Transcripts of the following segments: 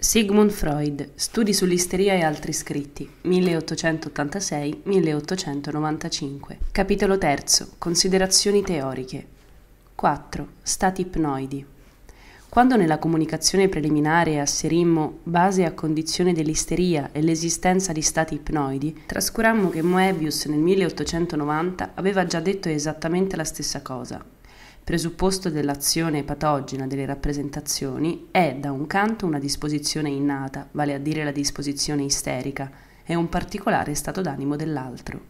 Sigmund Freud, Studi sull'isteria e altri scritti, 1886-1895. Capitolo 3. Considerazioni teoriche. 4. Stati ipnoidi. Quando nella comunicazione preliminare asserimmo base a condizione dell'isteria e l'esistenza di stati ipnoidi, trascurammo che Moebius nel 1890 aveva già detto esattamente la stessa cosa, presupposto dell'azione patogena delle rappresentazioni, è da un canto una disposizione innata, vale a dire la disposizione isterica, e un particolare stato d'animo dell'altro.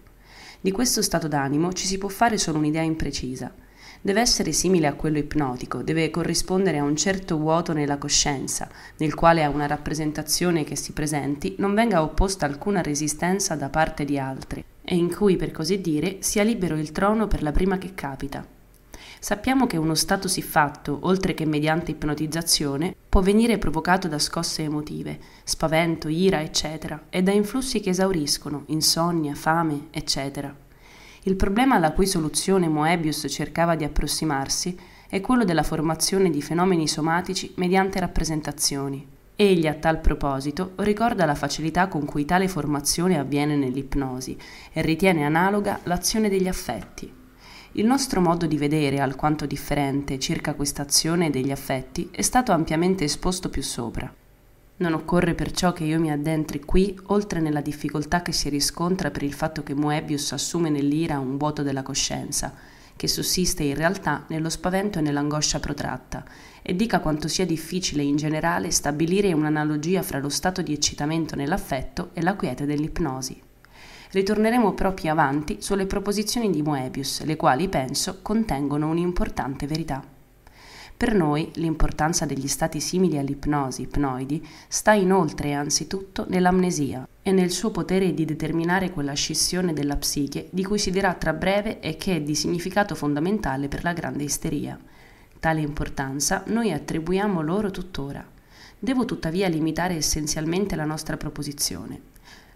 Di questo stato d'animo ci si può fare solo un'idea imprecisa. Deve essere simile a quello ipnotico, deve corrispondere a un certo vuoto nella coscienza, nel quale a una rappresentazione che si presenti non venga opposta alcuna resistenza da parte di altri, e in cui, per così dire, sia libero il trono per la prima che capita. Sappiamo che uno stato siffatto, oltre che mediante ipnotizzazione, può venire provocato da scosse emotive, spavento, ira, eccetera, e da influssi che esauriscono, insonnia, fame, eccetera. Il problema alla cui soluzione Moebius cercava di approssimarsi è quello della formazione di fenomeni somatici mediante rappresentazioni. Egli a tal proposito ricorda la facilità con cui tale formazione avviene nell'ipnosi e ritiene analoga l'azione degli affetti. Il nostro modo di vedere alquanto differente circa questa azione degli affetti è stato ampiamente esposto più sopra. Non occorre perciò che io mi addentri qui, oltre nella difficoltà che si riscontra per il fatto che Moebius assume nell'ira un vuoto della coscienza, che sussiste in realtà nello spavento e nell'angoscia protratta, e dica quanto sia difficile in generale stabilire un'analogia fra lo stato di eccitamento nell'affetto e la quiete dell'ipnosi. Ritorneremo proprio avanti sulle proposizioni di Moebius, le quali penso contengono un'importante verità. Per noi l'importanza degli stati simili all'ipnosi, ipnoidi, sta inoltre anzitutto nell'amnesia e nel suo potere di determinare quella scissione della psiche di cui si dirà tra breve e che è di significato fondamentale per la grande isteria. Tale importanza noi attribuiamo loro tuttora. Devo tuttavia limitare essenzialmente la nostra proposizione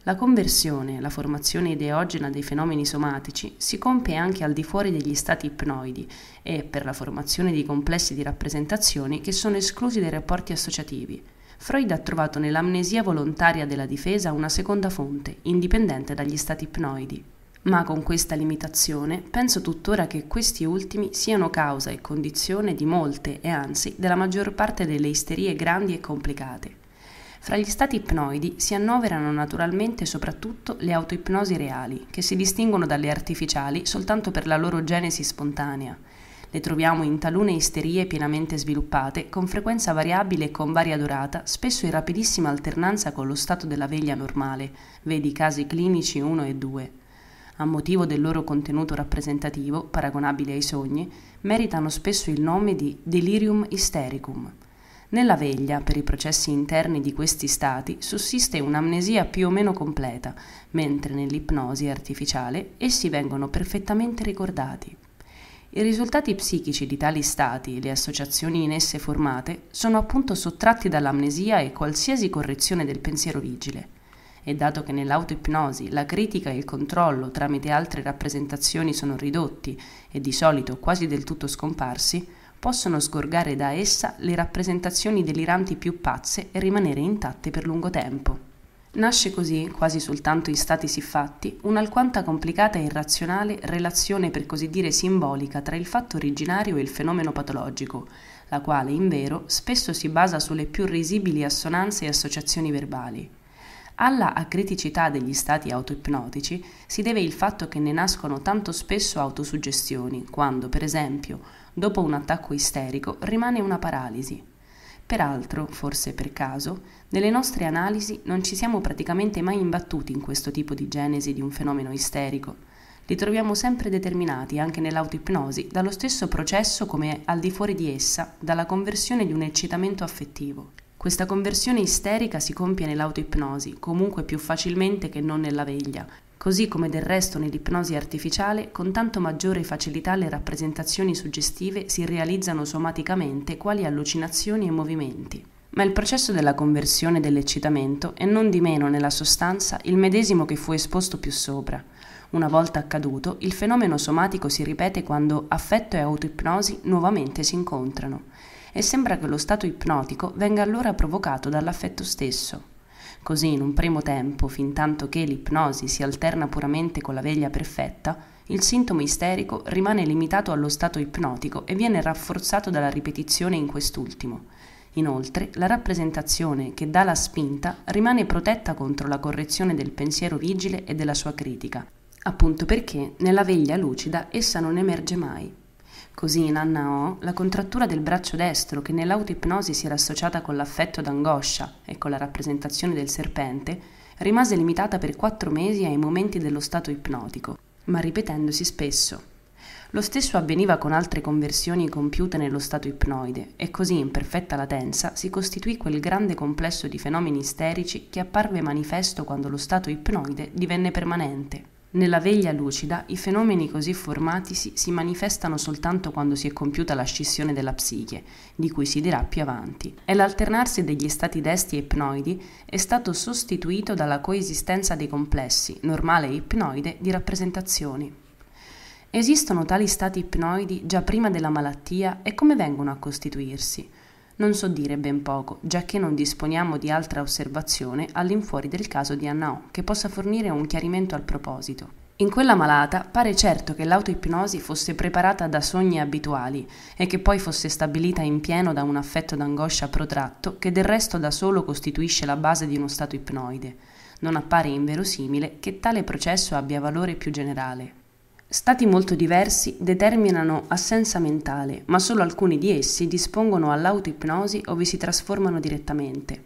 la conversione, la formazione ideogena dei fenomeni somatici, si compie anche al di fuori degli stati ipnoidi e per la formazione di complessi di rappresentazioni che sono esclusi dai rapporti associativi. Freud ha trovato nell'amnesia volontaria della difesa una seconda fonte, indipendente dagli stati ipnoidi. Ma con questa limitazione penso tuttora che questi ultimi siano causa e condizione di molte e anzi della maggior parte delle isterie grandi e complicate. Fra gli stati ipnoidi si annoverano naturalmente soprattutto le autoipnosi reali, che si distinguono dalle artificiali soltanto per la loro genesi spontanea. Le troviamo in talune isterie pienamente sviluppate, con frequenza variabile e con varia durata, spesso in rapidissima alternanza con lo stato della veglia normale, vedi i casi clinici 1 e 2 a motivo del loro contenuto rappresentativo, paragonabile ai sogni, meritano spesso il nome di delirium istericum. Nella veglia, per i processi interni di questi stati, sussiste un'amnesia più o meno completa, mentre nell'ipnosi artificiale essi vengono perfettamente ricordati. I risultati psichici di tali stati e le associazioni in esse formate sono appunto sottratti dall'amnesia e qualsiasi correzione del pensiero vigile. E dato che nell'autoipnosi la critica e il controllo tramite altre rappresentazioni sono ridotti e di solito quasi del tutto scomparsi, possono sgorgare da essa le rappresentazioni deliranti più pazze e rimanere intatte per lungo tempo. Nasce così, quasi soltanto in stati siffatti, un'alquanta complicata e irrazionale relazione per così dire simbolica tra il fatto originario e il fenomeno patologico, la quale, in vero, spesso si basa sulle più risibili assonanze e associazioni verbali. Alla acriticità degli stati autoipnotici si deve il fatto che ne nascono tanto spesso autosuggestioni, quando, per esempio, dopo un attacco isterico, rimane una paralisi. Peraltro, forse per caso, nelle nostre analisi non ci siamo praticamente mai imbattuti in questo tipo di genesi di un fenomeno isterico. Li troviamo sempre determinati, anche nell'autoipnosi, dallo stesso processo come al di fuori di essa, dalla conversione di un eccitamento affettivo. Questa conversione isterica si compie nell'autoipnosi, comunque più facilmente che non nella veglia, così come del resto nell'ipnosi artificiale con tanto maggiore facilità le rappresentazioni suggestive si realizzano somaticamente quali allucinazioni e movimenti. Ma il processo della conversione dell'eccitamento è non di meno nella sostanza il medesimo che fu esposto più sopra. Una volta accaduto, il fenomeno somatico si ripete quando affetto e autoipnosi nuovamente si incontrano e sembra che lo stato ipnotico venga allora provocato dall'affetto stesso. Così in un primo tempo, fin tanto che l'ipnosi si alterna puramente con la veglia perfetta, il sintomo isterico rimane limitato allo stato ipnotico e viene rafforzato dalla ripetizione in quest'ultimo. Inoltre, la rappresentazione che dà la spinta rimane protetta contro la correzione del pensiero vigile e della sua critica, appunto perché nella veglia lucida essa non emerge mai, Così in Anna O, la contrattura del braccio destro, che nell'autoipnosi si era associata con l'affetto d'angoscia e con la rappresentazione del serpente, rimase limitata per quattro mesi ai momenti dello stato ipnotico, ma ripetendosi spesso. Lo stesso avveniva con altre conversioni compiute nello stato ipnoide, e così in perfetta latenza si costituì quel grande complesso di fenomeni isterici che apparve manifesto quando lo stato ipnoide divenne permanente. Nella veglia lucida i fenomeni così formatisi si manifestano soltanto quando si è compiuta la scissione della psiche, di cui si dirà più avanti, e l'alternarsi degli stati desti e ipnoidi è stato sostituito dalla coesistenza dei complessi, normale e ipnoide, di rappresentazioni. Esistono tali stati ipnoidi già prima della malattia e come vengono a costituirsi? Non so dire ben poco, giacché non disponiamo di altra osservazione all'infuori del caso di Anna O, che possa fornire un chiarimento al proposito. In quella malata pare certo che l'autoipnosi fosse preparata da sogni abituali e che poi fosse stabilita in pieno da un affetto d'angoscia protratto che del resto da solo costituisce la base di uno stato ipnoide. Non appare inverosimile che tale processo abbia valore più generale, Stati molto diversi determinano assenza mentale, ma solo alcuni di essi dispongono all'autoipnosi o vi si trasformano direttamente.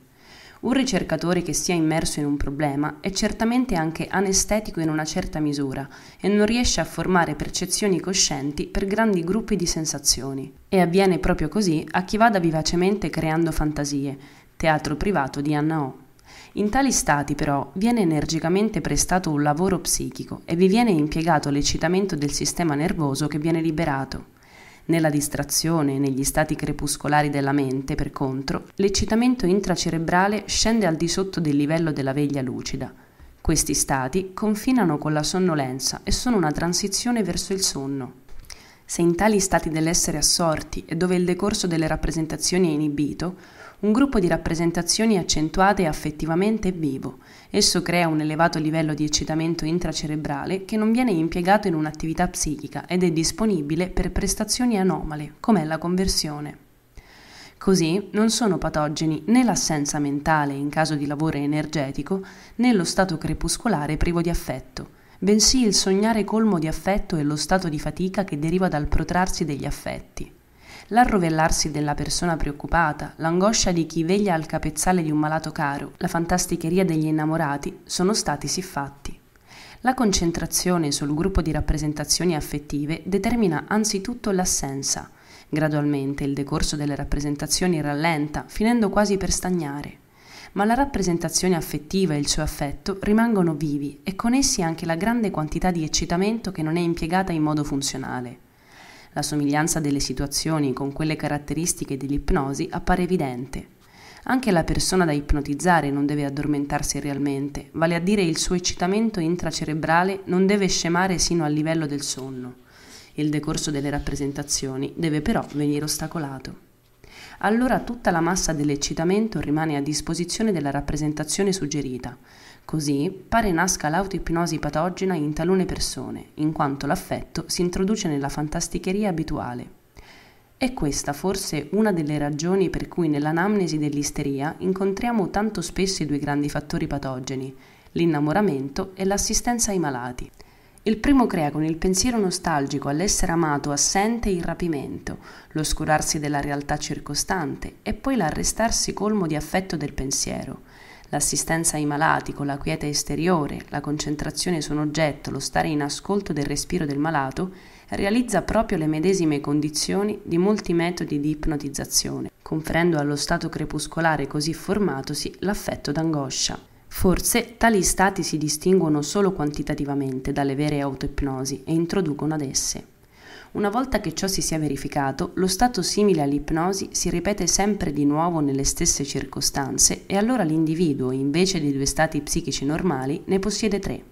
Un ricercatore che sia immerso in un problema è certamente anche anestetico in una certa misura e non riesce a formare percezioni coscienti per grandi gruppi di sensazioni. E avviene proprio così a chi vada vivacemente creando fantasie. Teatro privato di Anna O. In tali stati però viene energicamente prestato un lavoro psichico e vi viene impiegato l'eccitamento del sistema nervoso che viene liberato. Nella distrazione e negli stati crepuscolari della mente, per contro, l'eccitamento intracerebrale scende al di sotto del livello della veglia lucida. Questi stati confinano con la sonnolenza e sono una transizione verso il sonno. Se in tali stati dell'essere assorti e dove il decorso delle rappresentazioni è inibito, un gruppo di rappresentazioni accentuate è affettivamente vivo. Esso crea un elevato livello di eccitamento intracerebrale che non viene impiegato in un'attività psichica ed è disponibile per prestazioni anomale, come la conversione. Così non sono patogeni né l'assenza mentale in caso di lavoro energetico né lo stato crepuscolare privo di affetto, bensì il sognare colmo di affetto e lo stato di fatica che deriva dal protrarsi degli affetti. L'arrovellarsi della persona preoccupata, l'angoscia di chi veglia al capezzale di un malato caro, la fantasticheria degli innamorati sono stati siffatti. La concentrazione sul gruppo di rappresentazioni affettive determina anzitutto l'assenza. Gradualmente il decorso delle rappresentazioni rallenta, finendo quasi per stagnare ma la rappresentazione affettiva e il suo affetto rimangono vivi e con essi anche la grande quantità di eccitamento che non è impiegata in modo funzionale. La somiglianza delle situazioni con quelle caratteristiche dell'ipnosi appare evidente. Anche la persona da ipnotizzare non deve addormentarsi realmente, vale a dire il suo eccitamento intracerebrale non deve scemare sino al livello del sonno. Il decorso delle rappresentazioni deve però venire ostacolato allora tutta la massa dell'eccitamento rimane a disposizione della rappresentazione suggerita. Così pare nasca l'autoipnosi patogena in talune persone, in quanto l'affetto si introduce nella fantasticheria abituale. È questa forse una delle ragioni per cui nell'anamnesi dell'isteria incontriamo tanto spesso i due grandi fattori patogeni, l'innamoramento e l'assistenza ai malati. Il primo crea con il pensiero nostalgico all'essere amato assente il rapimento, l'oscurarsi della realtà circostante e poi l'arrestarsi colmo di affetto del pensiero. L'assistenza ai malati con la quiete esteriore, la concentrazione su un oggetto, lo stare in ascolto del respiro del malato, realizza proprio le medesime condizioni di molti metodi di ipnotizzazione, conferendo allo stato crepuscolare così formatosi l'affetto d'angoscia. Forse tali stati si distinguono solo quantitativamente dalle vere autoipnosi e introducono ad esse. Una volta che ciò si sia verificato, lo stato simile all'ipnosi si ripete sempre di nuovo nelle stesse circostanze e allora l'individuo, invece di due stati psichici normali, ne possiede tre.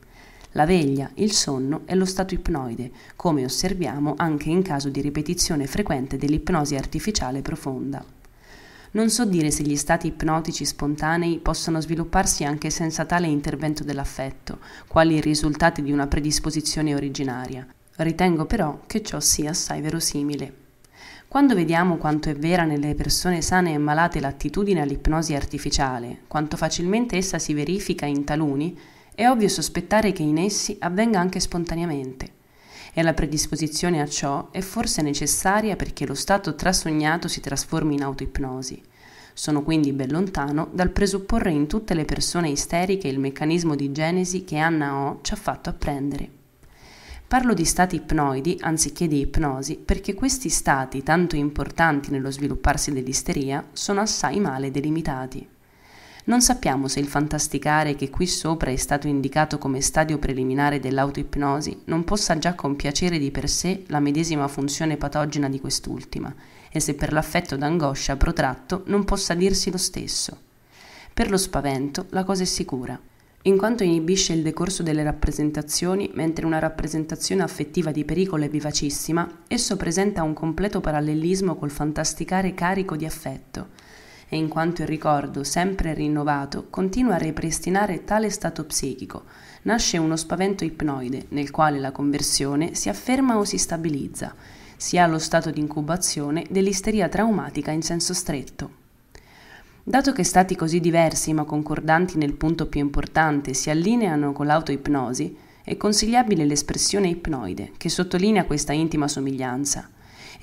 La veglia, il sonno e lo stato ipnoide, come osserviamo anche in caso di ripetizione frequente dell'ipnosi artificiale profonda. Non so dire se gli stati ipnotici spontanei possono svilupparsi anche senza tale intervento dell'affetto, quali i risultati di una predisposizione originaria. Ritengo però che ciò sia assai verosimile. Quando vediamo quanto è vera nelle persone sane e malate l'attitudine all'ipnosi artificiale, quanto facilmente essa si verifica in taluni, è ovvio sospettare che in essi avvenga anche spontaneamente e la predisposizione a ciò è forse necessaria perché lo stato trasognato si trasformi in autoipnosi. Sono quindi ben lontano dal presupporre in tutte le persone isteriche il meccanismo di genesi che Anna O ci ha fatto apprendere. Parlo di stati ipnoidi anziché di ipnosi perché questi stati, tanto importanti nello svilupparsi dell'isteria, sono assai male delimitati. Non sappiamo se il fantasticare che qui sopra è stato indicato come stadio preliminare dell'autoipnosi non possa già compiacere di per sé la medesima funzione patogena di quest'ultima, e se per l'affetto d'angoscia protratto non possa dirsi lo stesso. Per lo spavento la cosa è sicura in quanto inibisce il decorso delle rappresentazioni, mentre una rappresentazione affettiva di pericolo è vivacissima, esso presenta un completo parallelismo col fantasticare carico di affetto, e in quanto il ricordo, sempre rinnovato, continua a ripristinare tale stato psichico, nasce uno spavento ipnoide nel quale la conversione si afferma o si stabilizza, sia allo stato di incubazione dell'isteria traumatica in senso stretto. Dato che stati così diversi ma concordanti nel punto più importante si allineano con l'autoipnosi, è consigliabile l'espressione ipnoide, che sottolinea questa intima somiglianza.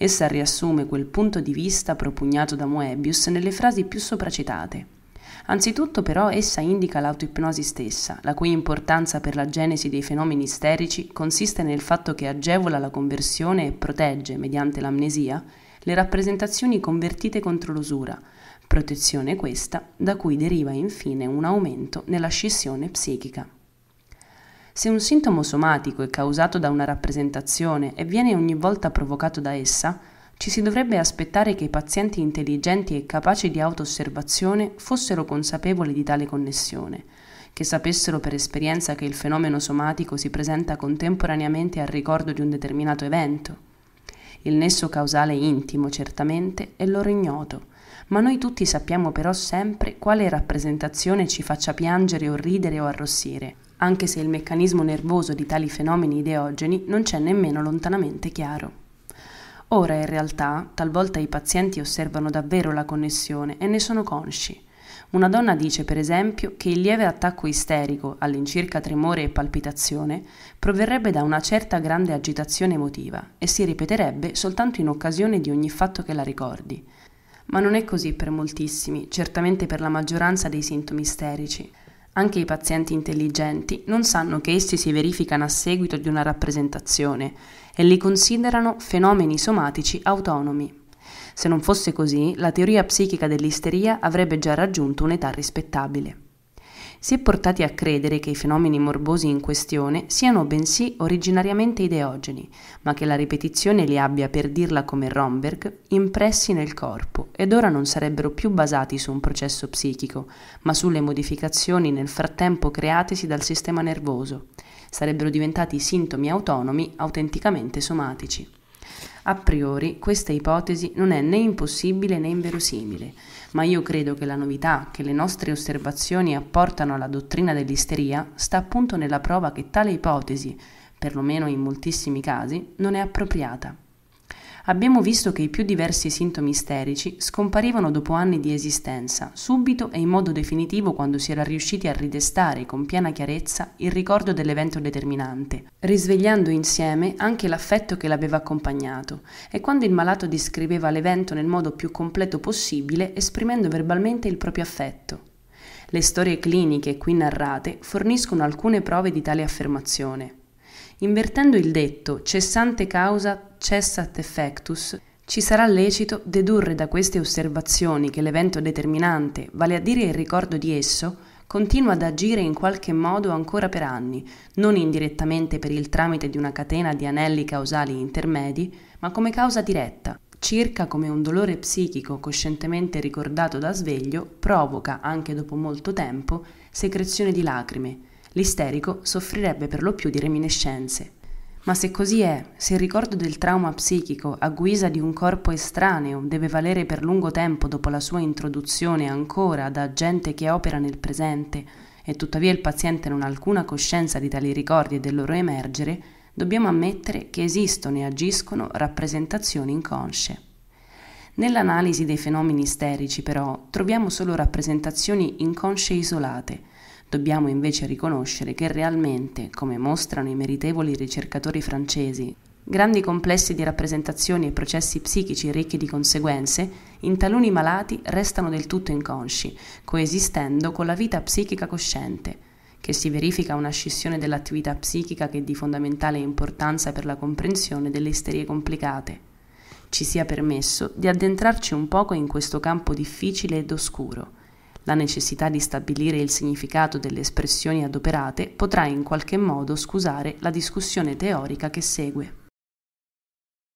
Essa riassume quel punto di vista propugnato da Moebius nelle frasi più sopracitate. Anzitutto però essa indica l'autoipnosi stessa, la cui importanza per la genesi dei fenomeni isterici consiste nel fatto che agevola la conversione e protegge, mediante l'amnesia, le rappresentazioni convertite contro l'usura, protezione questa da cui deriva infine un aumento nella scissione psichica. Se un sintomo somatico è causato da una rappresentazione e viene ogni volta provocato da essa, ci si dovrebbe aspettare che i pazienti intelligenti e capaci di autoosservazione fossero consapevoli di tale connessione, che sapessero per esperienza che il fenomeno somatico si presenta contemporaneamente al ricordo di un determinato evento. Il nesso causale intimo, certamente, è loro ignoto, ma noi tutti sappiamo però sempre quale rappresentazione ci faccia piangere o ridere o arrossire, anche se il meccanismo nervoso di tali fenomeni ideogeni non c'è nemmeno lontanamente chiaro. Ora in realtà talvolta i pazienti osservano davvero la connessione e ne sono consci. Una donna dice per esempio che il lieve attacco isterico, all'incirca tremore e palpitazione, proverrebbe da una certa grande agitazione emotiva e si ripeterebbe soltanto in occasione di ogni fatto che la ricordi. Ma non è così per moltissimi, certamente per la maggioranza dei sintomi isterici. Anche i pazienti intelligenti non sanno che essi si verificano a seguito di una rappresentazione e li considerano fenomeni somatici autonomi. Se non fosse così, la teoria psichica dell'isteria avrebbe già raggiunto un'età rispettabile si è portati a credere che i fenomeni morbosi in questione siano bensì originariamente ideogeni, ma che la ripetizione li abbia, per dirla come Romberg, impressi nel corpo ed ora non sarebbero più basati su un processo psichico, ma sulle modificazioni nel frattempo createsi dal sistema nervoso. Sarebbero diventati sintomi autonomi autenticamente somatici. A priori questa ipotesi non è né impossibile né inverosimile, ma io credo che la novità che le nostre osservazioni apportano alla dottrina dell'isteria sta appunto nella prova che tale ipotesi, perlomeno in moltissimi casi, non è appropriata abbiamo visto che i più diversi sintomi isterici scomparivano dopo anni di esistenza, subito e in modo definitivo quando si era riusciti a ridestare con piena chiarezza il ricordo dell'evento determinante, risvegliando insieme anche l'affetto che l'aveva accompagnato e quando il malato descriveva l'evento nel modo più completo possibile esprimendo verbalmente il proprio affetto. Le storie cliniche qui narrate forniscono alcune prove di tale affermazione. Invertendo il detto cessante causa cessat effectus, ci sarà lecito dedurre da queste osservazioni che l'evento determinante, vale a dire il ricordo di esso, continua ad agire in qualche modo ancora per anni, non indirettamente per il tramite di una catena di anelli causali intermedi, ma come causa diretta, circa come un dolore psichico coscientemente ricordato da sveglio provoca, anche dopo molto tempo, secrezione di lacrime, l'isterico soffrirebbe per lo più di reminiscenze. Ma se così è, se il ricordo del trauma psichico a guisa di un corpo estraneo deve valere per lungo tempo dopo la sua introduzione ancora da agente che opera nel presente e tuttavia il paziente non ha alcuna coscienza di tali ricordi e del loro emergere, dobbiamo ammettere che esistono e agiscono rappresentazioni inconsce. Nell'analisi dei fenomeni isterici, però, troviamo solo rappresentazioni inconsce isolate, Dobbiamo invece riconoscere che realmente, come mostrano i meritevoli ricercatori francesi, grandi complessi di rappresentazioni e processi psichici ricchi di conseguenze, in taluni malati restano del tutto inconsci, coesistendo con la vita psichica cosciente. Che si verifica una scissione dell'attività psichica che è di fondamentale importanza per la comprensione delle isterie complicate. Ci sia permesso di addentrarci un poco in questo campo difficile ed oscuro la necessità di stabilire il significato delle espressioni adoperate potrà in qualche modo scusare la discussione teorica che segue.